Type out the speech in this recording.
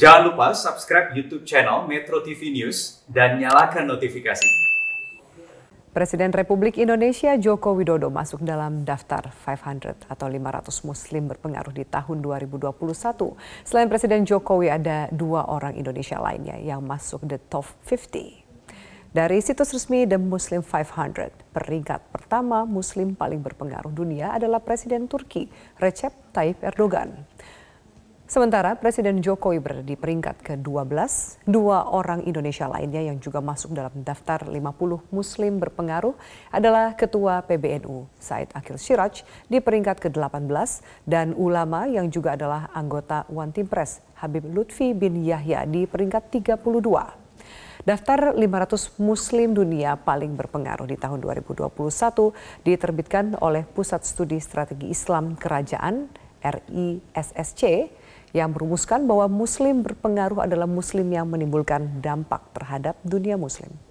Jangan lupa subscribe YouTube channel Metro TV News dan nyalakan notifikasi. Presiden Republik Indonesia Joko Widodo masuk dalam daftar 500 atau 500 muslim berpengaruh di tahun 2021. Selain Presiden Jokowi ada dua orang Indonesia lainnya yang masuk the top 50. Dari situs resmi The Muslim 500, peringkat pertama muslim paling berpengaruh dunia adalah Presiden Turki Recep Tayyip Erdogan. Sementara Presiden Jokowi berada di peringkat ke-12, dua orang Indonesia lainnya yang juga masuk dalam daftar 50 muslim berpengaruh adalah Ketua PBNU Said Akil Siraj di peringkat ke-18 dan ulama yang juga adalah anggota One Team Press Habib Lutfi bin Yahya di peringkat 32. Daftar 500 muslim dunia paling berpengaruh di tahun 2021 diterbitkan oleh Pusat Studi Strategi Islam Kerajaan RISSC yang merumuskan bahwa muslim berpengaruh adalah muslim yang menimbulkan dampak terhadap dunia muslim.